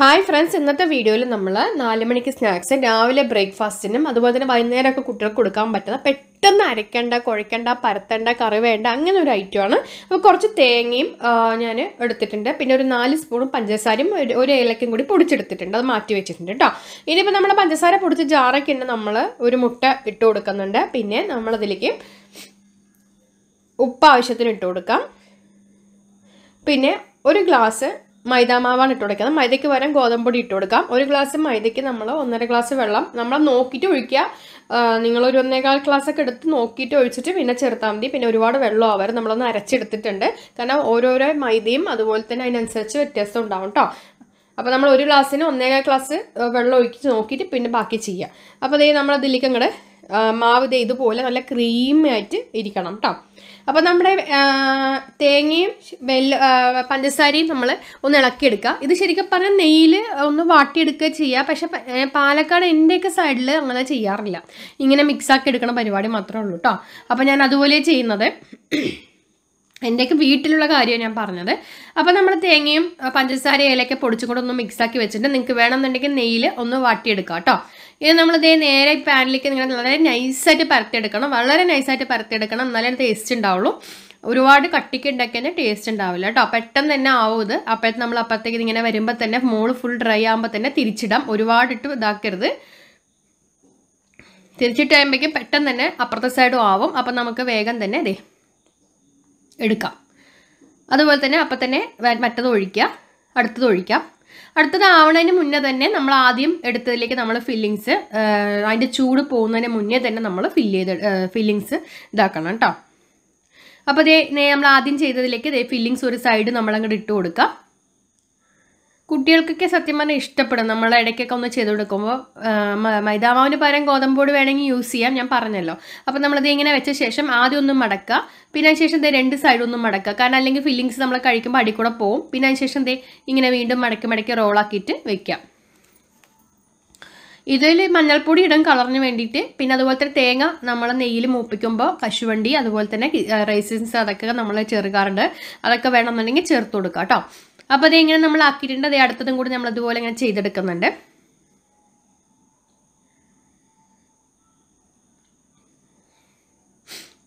hi friends ഇന്നത്തെ വീഡിയോയിൽ നമ്മൾ നാല് മണിക്ക് സ്നാക്സ് രാവിലെ ബ്രേക്ക്ഫാസ്റ്റിനും അതുപോലെ തന്നെ വൈകുന്നേരമൊക്കെ കുട്ടികൾക്ക് കൊടുക്കാൻ പറ്റുന്ന പെട്ടെന്ന് അരയ്ക്കേണ്ട കുഴക്കേണ്ട പരത്തേണ്ട കറി വേണ്ട അങ്ങനെ ഒരു ഐറ്റമാണ് അപ്പോൾ കുറച്ച് തേങ്ങയും ഞാൻ എടുത്തിട്ടുണ്ട് പിന്നെ ഒരു നാല് സ്പൂണും പഞ്ചസാരയും ഒരു ഏലക്കും കൂടി പൊടിച്ചെടുത്തിട്ടുണ്ട് അത് മാറ്റി വെച്ചിട്ടുണ്ട് കേട്ടോ ഇനിയിപ്പോൾ നമ്മൾ പഞ്ചസാര പൊടിച്ച് ജാറൊക്കെ ഉണ്ട് നമ്മൾ ഒരു മുട്ട ഇട്ട് കൊടുക്കുന്നുണ്ട് പിന്നെ നമ്മളതിലേക്ക് ഉപ്പ് ആവശ്യത്തിന് ഇട്ട് കൊടുക്കാം പിന്നെ ഒരു ഗ്ലാസ് മൈദാമാവാണ് ഇട്ട് കൊടുക്കുന്നത് മൈദയ്ക്ക് പകരം ഗോതമ്പൊടി ഇട്ട് കൊടുക്കാം ഒരു ഗ്ലാസ് മൈദയ്ക്ക് നമ്മൾ ഒന്നര ഗ്ലാസ് വെള്ളം നമ്മൾ നോക്കിയിട്ട് ഒഴിക്കുക നിങ്ങളൊരു ഒന്നേകാൽ ഒക്കെ എടുത്ത് നോക്കിയിട്ട് ഒഴിച്ചിട്ട് പിന്നെ ചേർത്താൽ മതി പിന്നെ ഒരുപാട് വെള്ളം ആവരും നമ്മളൊന്ന് അരച്ചെടുത്തിട്ടുണ്ട് കാരണം ഓരോരോ മൈദയും അതുപോലെ തന്നെ അതിനനുസരിച്ച് വ്യത്യാസം ഉണ്ടാവും കേട്ടോ അപ്പോൾ നമ്മൾ ഒരു ഗ്ലാസ്സിന് ഒന്നേകാൽ ഗ്ലാസ് വെള്ളം ഒഴിച്ച് നോക്കിയിട്ട് പിന്നെ ബാക്കി ചെയ്യുക അപ്പോൾ അതേ നമ്മളതിലേക്ക് അങ്ങോട്ട് മാവ് ഇത് ഇതുപോലെ നല്ല ക്രീമി ആയിട്ട് ഇരിക്കണം കേട്ടോ അപ്പോൾ നമ്മുടെ തേങ്ങയും വെല്ല പഞ്ചസാരയും നമ്മൾ ഒന്ന് ഇളക്കിയെടുക്കുക ഇത് ശരിക്കും പറഞ്ഞാൽ നെയ്യിൽ ഒന്ന് വാട്ടിയെടുക്കുക ചെയ്യുക പക്ഷെ പാലക്കാട് എൻ്റെയൊക്കെ സൈഡിൽ അങ്ങനെ ചെയ്യാറില്ല ഇങ്ങനെ മിക്സാക്കി എടുക്കണ പരിപാടി മാത്രമേ ഉള്ളൂ കേട്ടോ അപ്പോൾ ഞാൻ അതുപോലെ ചെയ്യുന്നത് എൻ്റെയൊക്കെ വീട്ടിലുള്ള കാര്യമാണ് ഞാൻ പറഞ്ഞത് അപ്പോൾ നമ്മൾ തേങ്ങയും പഞ്ചസാര ഇലയൊക്കെ പൊടിച്ചും കൂടെ ഒന്ന് മിക്സാക്കി വെച്ചിട്ട് നിങ്ങൾക്ക് വേണമെന്നുണ്ടെങ്കിൽ നെയ്യിൽ ഒന്ന് വാട്ടിയെടുക്കാം കേട്ടോ ഇത് ഇതേ നേരെ പാനിലേക്ക് നിങ്ങൾ വളരെ നൈസായിട്ട് പരത്തിയെടുക്കണം വളരെ നൈസായിട്ട് പരത്തിയെടുക്കണം എന്നാലേ ടേസ്റ്റ് ഉണ്ടാവുള്ളൂ ഒരുപാട് കട്ടിക്ക് ഉണ്ടാക്കി കഴിഞ്ഞാൽ ടേസ്റ്റ് ഉണ്ടാവില്ല കേട്ടോ പെട്ടെന്ന് തന്നെ ആവും ഇത് അപ്പോഴത്തെ നമ്മൾ അപ്പോഴത്തേക്ക് ഇതിങ്ങനെ വരുമ്പോൾ തന്നെ മോള് ഫുൾ ഡ്രൈ ആകുമ്പോൾ തന്നെ തിരിച്ചിടാം ഒരുപാടിട്ട് ഇതാക്കരുത് തിരിച്ചിട്ട് കഴിയുമ്പോഴേക്കും പെട്ടെന്ന് തന്നെ അപ്പുറത്തെ സൈഡും ആവും അപ്പം നമുക്ക് വേഗം തന്നെ അതേ എടുക്കാം അതുപോലെ തന്നെ അപ്പം തന്നെ മറ്റത് ഒഴിക്കുക അടുത്തത് ഒഴിക്കാം അടുത്തത് ആവണതിന് മുന്നേ തന്നെ നമ്മൾ ആദ്യം എടുത്തതിലേക്ക് നമ്മൾ ഫില്ലിങ്സ് അതിൻ്റെ ചൂട് പോകുന്നതിന് മുന്നേ തന്നെ നമ്മൾ ഫില്ല് ചെയ്ത് ഫില്ലിങ്സ് ഇതാക്കണം കേട്ടോ അപ്പോൾ ഇതേ നമ്മൾ ആദ്യം ചെയ്തതിലേക്ക് ഇതേ ഫില്ലിങ്സ് ഒരു സൈഡ് നമ്മളങ്ങോട്ട് ഇട്ട് കൊടുക്കാം കുട്ടികൾക്കൊക്കെ സത്യം പറഞ്ഞാൽ ഇഷ്ടപ്പെടും നമ്മൾ ഇടയ്ക്കൊക്കെ ഒന്ന് ചെയ്ത് കൊടുക്കുമ്പോൾ മൈദാമാവിന് പകരം ഗോതമ്പോട് വേണമെങ്കിൽ യൂസ് ചെയ്യാം ഞാൻ പറഞ്ഞല്ലോ അപ്പോൾ നമ്മളത് ഇങ്ങനെ വെച്ച ശേഷം ആദ്യം ഒന്നും മടക്കുക പിന്നെ അതിനുശേഷം ദേ രണ്ട് സൈഡും ഒന്നും മടക്കുക കാരണം അല്ലെങ്കിൽ ഫില്ലിങ്സ് നമ്മൾ കഴിക്കുമ്പോൾ അടിക്കൂടെ പോവും പിന്നെ അതിനുശേഷം ദേ ഇങ്ങനെ വീണ്ടും മടക്കി മടക്കി റോളാക്കിയിട്ട് വെക്കാം ഇതിൽ മഞ്ഞൾപ്പൊടി ഇടാൻ കളറിന് വേണ്ടിയിട്ട് പിന്നെ അതുപോലെ തന്നെ തേങ്ങ നമ്മൾ നെയ്യിൽ മൂപ്പിക്കുമ്പോൾ കശുവണ്ടി അതുപോലെ തന്നെ റൈസിൻസ് അതൊക്കെ നമ്മൾ ചെറുകാറുണ്ട് അതൊക്കെ വേണമെന്നുണ്ടെങ്കിൽ ചേർത്ത് കൊടുക്കാം കേട്ടോ അപ്പോൾ അത് ഇങ്ങനെ നമ്മൾ ആക്കിയിട്ടുണ്ട് അതേ അടുത്തതും കൂടി നമ്മൾ അതുപോലെ ഇങ്ങനെ ചെയ്തെടുക്കുന്നുണ്ട്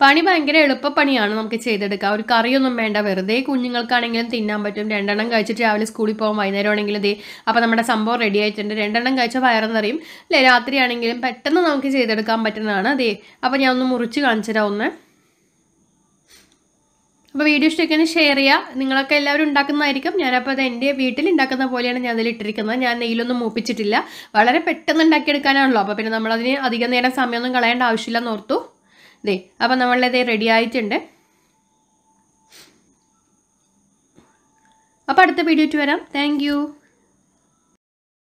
പണി ഭയങ്കര എളുപ്പപ്പണിയാണ് നമുക്ക് ചെയ്തെടുക്കുക ഒരു കറിയൊന്നും വേണ്ട വെറുതെ കുഞ്ഞുങ്ങൾക്കാണെങ്കിലും തിന്നാൻ പറ്റും രണ്ടെണ്ണം കഴിച്ചിട്ട് രാവിലെ സ്കൂളിൽ പോകും വൈകുന്നേരം ആണെങ്കിലും ദേ അപ്പോൾ നമ്മുടെ സംഭവം റെഡി ആയിട്ടുണ്ട് രണ്ടെണ്ണം കഴിച്ചാൽ വയറെന്നറിയും അല്ലേ രാത്രിയാണെങ്കിലും പെട്ടെന്ന് നമുക്ക് ചെയ്തെടുക്കാൻ പറ്റുന്നതാണ് ദേ അപ്പോൾ ഞാൻ ഒന്ന് മുറിച്ച് കാണിച്ചു തരാം ഒന്ന് അപ്പോൾ വീഡിയോ ഇഷ്ടമൊക്കെ ഷെയർ ചെയ്യുക നിങ്ങളൊക്കെ എല്ലാവരും ഉണ്ടാക്കുന്നതായിരിക്കും ഞാനപ്പോൾ അത് എൻ്റെ വീട്ടിൽ ഉണ്ടാക്കുന്ന പോലെയാണ് ഞാൻ അതിൽ ഇട്ടിരിക്കുന്നത് ഞാൻ നെയ്യിലൊന്നും മൂപ്പിച്ചിട്ടില്ല വളരെ പെട്ടെന്ന് ഉണ്ടാക്കിയെടുക്കാനാണല്ലോ അപ്പോൾ പിന്നെ നമ്മളതിന് അധികം നേരം സമയമൊന്നും കളയേണ്ട ആവശ്യമില്ലെന്ന് ഓർത്തു ഇതേ അപ്പോൾ നമ്മളിതേ റെഡി ആയിട്ടുണ്ട് അപ്പോൾ അടുത്ത വീഡിയോ ഇട്ട് വരാം താങ്ക്